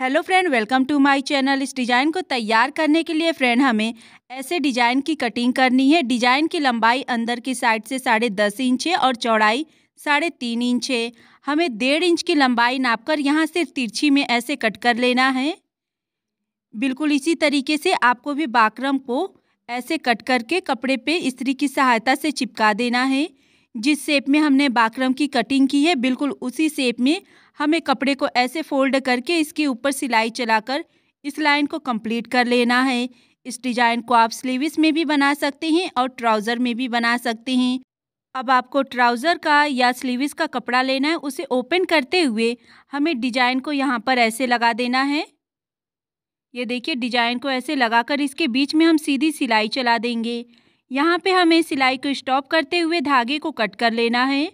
hello friend welcome to my channel इस design को तैयार करने के लिए फ्रेंड हमें ऐसे डिज़ाइन की कटिंग करनी है डिज़ाइन की लंबाई अंदर की साइड से साढ़े दस इंच है और चौड़ाई साढ़े तीन इंच है हमें डेढ़ इंच की लंबाई नापकर यहाँ से तिरछी में ऐसे कट कर लेना है बिल्कुल इसी तरीके से आपको भी बाकरम को ऐसे कट करके कपड़े पे स्त्री की सहायता से चिपका देना है जिस शेप में हमने बाक्रम की कटिंग की है बिल्कुल उसी शेप में हमें कपड़े को ऐसे फोल्ड करके इसके ऊपर सिलाई चलाकर इस लाइन को कंप्लीट कर लेना है इस डिज़ाइन को आप स्लीविस में भी बना सकते हैं और ट्राउज़र में भी बना सकते हैं अब आपको ट्राउज़र का या स्लीवस का कपड़ा लेना है उसे ओपन करते हुए हमें डिजाइन को यहाँ पर ऐसे लगा देना है ये देखिए डिजाइन को ऐसे लगाकर इसके बीच में हम सीधी सिलाई चला देंगे यहाँ पे हमें सिलाई को स्टॉप करते हुए धागे को कट कर लेना है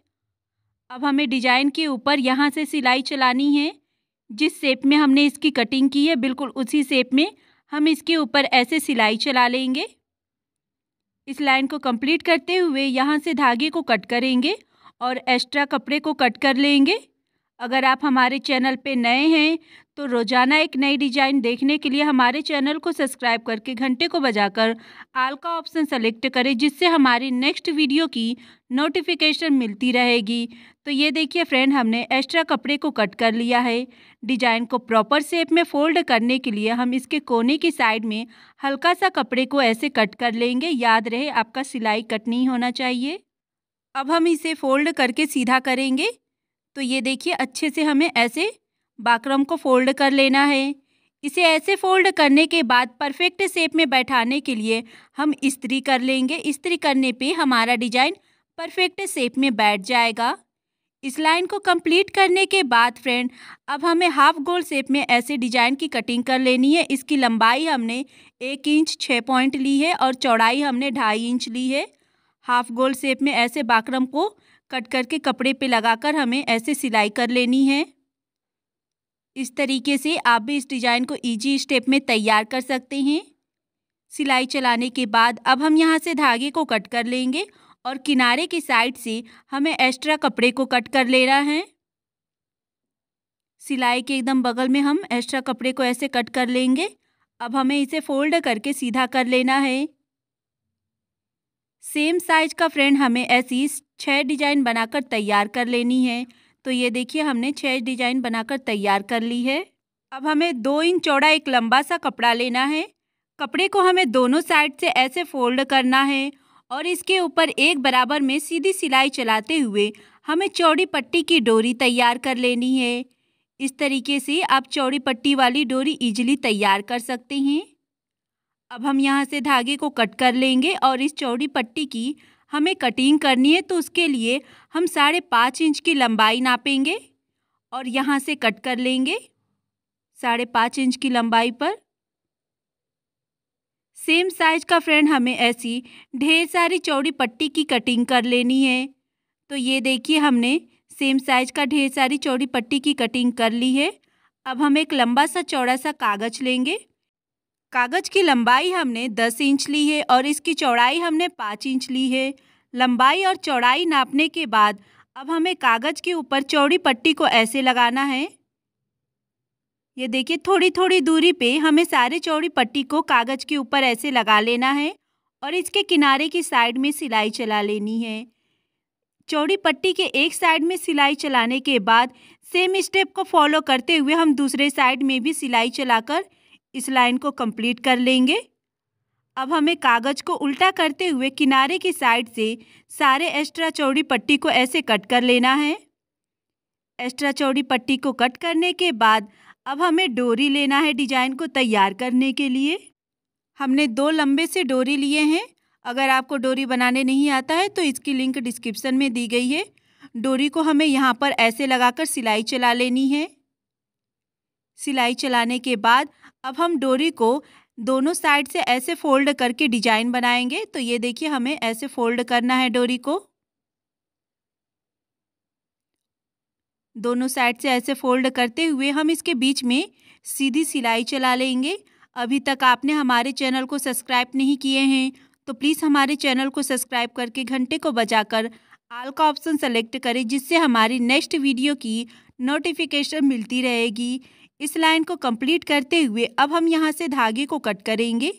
अब हमें डिजाइन के ऊपर यहाँ से सिलाई चलानी है जिस शेप में हमने इसकी कटिंग की है बिल्कुल उसी शेप में हम इसके ऊपर ऐसे सिलाई चला लेंगे इस लाइन को कंप्लीट करते हुए यहाँ से धागे को कट करेंगे और एक्स्ट्रा कपड़े को कट कर लेंगे अगर आप हमारे चैनल पे नए हैं तो रोज़ाना एक नई डिजाइन देखने के लिए हमारे चैनल को सब्सक्राइब करके घंटे को बजाकर आल का ऑप्शन सेलेक्ट करें जिससे हमारी नेक्स्ट वीडियो की नोटिफिकेशन मिलती रहेगी तो ये देखिए फ्रेंड हमने एक्स्ट्रा कपड़े को कट कर लिया है डिजाइन को प्रॉपर शेप में फोल्ड करने के लिए हम इसके कोने की साइड में हल्का सा कपड़े को ऐसे कट कर लेंगे याद रहे आपका सिलाई कट नहीं होना चाहिए अब हम इसे फोल्ड करके सीधा करेंगे तो ये देखिए अच्छे से हमें ऐसे बाकरम को फोल्ड कर लेना है इसे ऐसे फोल्ड करने के बाद परफेक्ट शेप में बैठाने के लिए हम इस्त्री कर लेंगे इस्त्री करने पे हमारा डिजाइन परफेक्ट शेप में बैठ जाएगा इस लाइन को कंप्लीट करने के बाद फ्रेंड अब हमें हाफ गोल शेप में ऐसे डिजाइन की कटिंग कर लेनी है इसकी लंबाई हमने एक इंच छः पॉइंट ली है और चौड़ाई हमने ढाई इंच ली है हाफ गोल शेप में ऐसे बाकरम को कट करके कपड़े पे लगाकर हमें ऐसे सिलाई कर लेनी है इस तरीके से आप भी इस डिज़ाइन को इजी स्टेप में तैयार कर सकते हैं सिलाई चलाने के बाद अब हम यहाँ से धागे को कट कर लेंगे और किनारे की साइड से हमें एक्स्ट्रा कपड़े को कट कर लेना है सिलाई के एकदम बगल में हम एक्स्ट्रा कपड़े को ऐसे कट कर लेंगे अब हमें इसे फोल्ड करके सीधा कर लेना है सेम साइज का फ्रेंड हमें ऐसी छः डिजाइन बनाकर तैयार कर लेनी है तो ये देखिए हमने छः डिजाइन बनाकर तैयार कर ली है अब हमें दो इंच चौड़ा एक लंबा सा कपड़ा लेना है कपड़े को हमें दोनों साइड से ऐसे फोल्ड करना है और इसके ऊपर एक बराबर में सीधी सिलाई चलाते हुए हमें चौड़ी पट्टी की डोरी तैयार कर लेनी है इस तरीके से आप चौड़ी पट्टी वाली डोरी इजीली तैयार कर सकते हैं अब हम यहाँ से धागे को कट कर लेंगे और इस चौड़ी पट्टी की हमें कटिंग करनी है तो उसके लिए हम साढ़े पाँच इंच की लंबाई नापेंगे और यहाँ से कट कर लेंगे साढ़े पाँच इंच की लंबाई पर सेम साइज का फ्रेंड हमें ऐसी ढेर सारी चौड़ी पट्टी की कटिंग कर लेनी है तो ये देखिए हमने सेम साइज का ढेर सारी चौड़ी पट्टी की कटिंग कर ली है अब हम एक लंबा सा चौड़ा सा कागज़ लेंगे कागज़ की लंबाई हमने 10 इंच ली है और इसकी चौड़ाई हमने 5 इंच ली है लंबाई और चौड़ाई नापने के बाद अब हमें कागज़ के ऊपर चौड़ी पट्टी को ऐसे लगाना है ये देखिए थोड़ी थोड़ी दूरी पे हमें सारे चौड़ी पट्टी को कागज़ के ऊपर ऐसे लगा लेना है और इसके किनारे की साइड में सिलाई चला लेनी है चौड़ी पट्टी के एक साइड में सिलाई चलाने के बाद सेम स्टेप को फॉलो करते हुए हम दूसरे साइड में भी सिलाई चलाकर इस लाइन को कंप्लीट कर लेंगे अब हमें कागज़ को उल्टा करते हुए किनारे की साइड से सारे एक्स्ट्रा चौड़ी पट्टी को ऐसे कट कर लेना है एक्स्ट्रा चौड़ी पट्टी को कट करने के बाद अब हमें डोरी लेना है डिजाइन को तैयार करने के लिए हमने दो लंबे से डोरी लिए हैं अगर आपको डोरी बनाने नहीं आता है तो इसकी लिंक डिस्क्रिप्शन में दी गई है डोरी को हमें यहाँ पर ऐसे लगाकर सिलाई चला लेनी है सिलाई चलाने के बाद अब हम डोरी को दोनों साइड से ऐसे फोल्ड करके डिजाइन बनाएंगे तो ये देखिए हमें ऐसे फोल्ड करना है डोरी को दोनों साइड से ऐसे फोल्ड करते हुए हम इसके बीच में सीधी सिलाई चला लेंगे अभी तक आपने हमारे चैनल को सब्सक्राइब नहीं किए हैं तो प्लीज़ हमारे चैनल को सब्सक्राइब करके घंटे को बजाकर आल का ऑप्शन सेलेक्ट करें जिससे हमारी नेक्स्ट वीडियो की नोटिफिकेशन मिलती रहेगी इस लाइन को कंप्लीट करते हुए अब हम यहाँ से धागे को कट करेंगे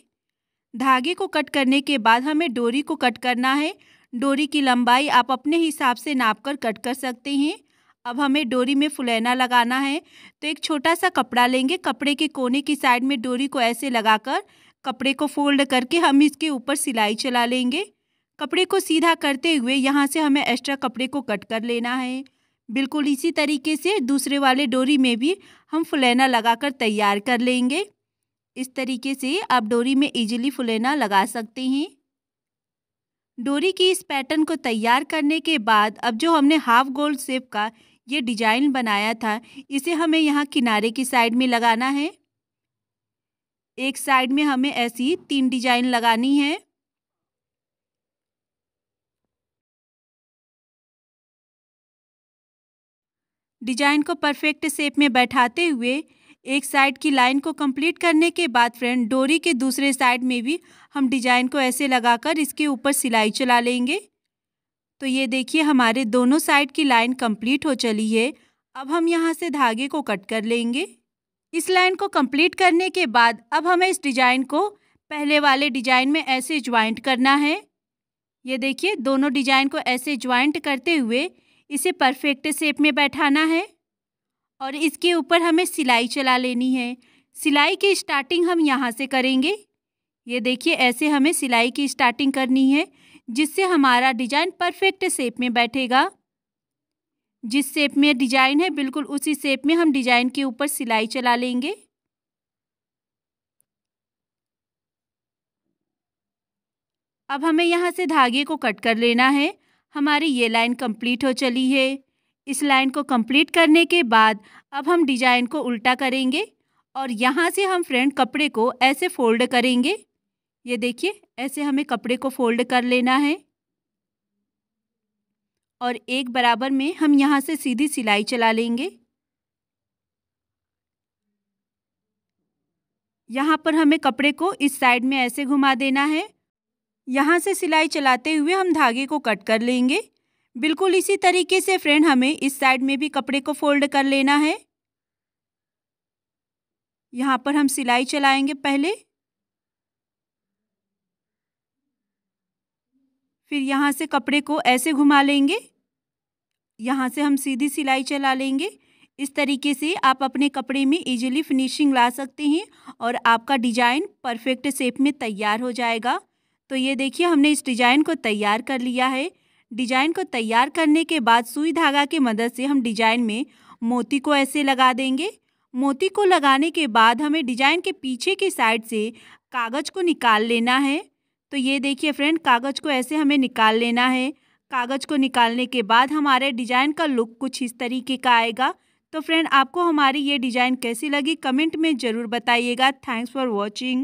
धागे को कट करने के बाद हमें डोरी को कट करना है डोरी की लंबाई आप अपने हिसाब से नाप कर कट कर सकते हैं अब हमें डोरी में फुलैना लगाना है तो एक छोटा सा कपड़ा लेंगे कपड़े के कोने की साइड में डोरी को ऐसे लगाकर कपड़े को फोल्ड करके हम इसके ऊपर सिलाई चला लेंगे कपड़े को सीधा करते हुए यहाँ से हमें एक्स्ट्रा कपड़े को कट कर लेना है बिल्कुल इसी तरीके से दूसरे वाले डोरी में भी हम फुलैना लगाकर तैयार कर लेंगे इस तरीके से आप डोरी में इजीली फुलैना लगा सकते हैं डोरी की इस पैटर्न को तैयार करने के बाद अब जो हमने हाफ गोल्ड सेप का ये डिजाइन बनाया था इसे हमें यहाँ किनारे की साइड में लगाना है एक साइड में हमें ऐसी तीन डिजाइन लगानी है डिजाइन को परफेक्ट शेप में बैठाते हुए एक साइड की लाइन को कंप्लीट करने के बाद फ्रेंड डोरी के दूसरे साइड में भी हम डिजाइन को ऐसे लगाकर इसके ऊपर सिलाई चला लेंगे तो ये देखिए हमारे दोनों साइड की लाइन कंप्लीट हो चली है अब हम यहाँ से धागे को कट कर लेंगे इस लाइन को कंप्लीट करने के बाद अब हमें इस डिजाइन को पहले वाले डिजाइन में ऐसे ज्वाइंट करना है ये देखिए दोनों डिजाइन को ऐसे ज्वाइंट करते हुए इसे परफेक्ट शेप में बैठाना है और इसके ऊपर हमें सिलाई चला लेनी है सिलाई की स्टार्टिंग हम यहाँ से करेंगे ये देखिए ऐसे हमें सिलाई की स्टार्टिंग करनी है जिससे हमारा डिजाइन परफेक्ट शेप में बैठेगा जिस शेप में डिजाइन है बिल्कुल उसी शेप में हम डिजाइन के ऊपर सिलाई चला लेंगे अब हमें यहाँ से धागे को कट कर लेना है हमारी ये लाइन कंप्लीट हो चली है इस लाइन को कंप्लीट करने के बाद अब हम डिजाइन को उल्टा करेंगे और यहाँ से हम फ्रेंड कपड़े को ऐसे फोल्ड करेंगे ये देखिए ऐसे हमें कपड़े को फोल्ड कर लेना है और एक बराबर में हम यहाँ से सीधी सिलाई चला लेंगे यहाँ पर हमें कपड़े को इस साइड में ऐसे घुमा देना है यहाँ से सिलाई चलाते हुए हम धागे को कट कर लेंगे बिल्कुल इसी तरीके से फ्रेंड हमें इस साइड में भी कपड़े को फोल्ड कर लेना है यहाँ पर हम सिलाई चलाएंगे पहले फिर यहाँ से कपड़े को ऐसे घुमा लेंगे यहाँ से हम सीधी सिलाई चला लेंगे इस तरीके से आप अपने कपड़े में इजीली फिनिशिंग ला सकते हैं और आपका डिजाइन परफेक्ट शेप में तैयार हो जाएगा तो ये देखिए हमने इस डिजाइन को तैयार कर लिया है डिजाइन को तैयार करने के बाद सुई धागा के मदद से हम डिजाइन में मोती को ऐसे लगा देंगे मोती को लगाने के बाद हमें डिजाइन के पीछे के साइड से कागज़ को निकाल लेना है तो ये देखिए फ्रेंड कागज़ को ऐसे हमें निकाल लेना है कागज़ को निकालने के बाद हमारे डिज़ाइन का लुक कुछ इस तरीके का आएगा तो फ्रेंड आपको हमारी ये डिज़ाइन कैसी लगी कमेंट में ज़रूर बताइएगा थैंक्स फॉर वॉचिंग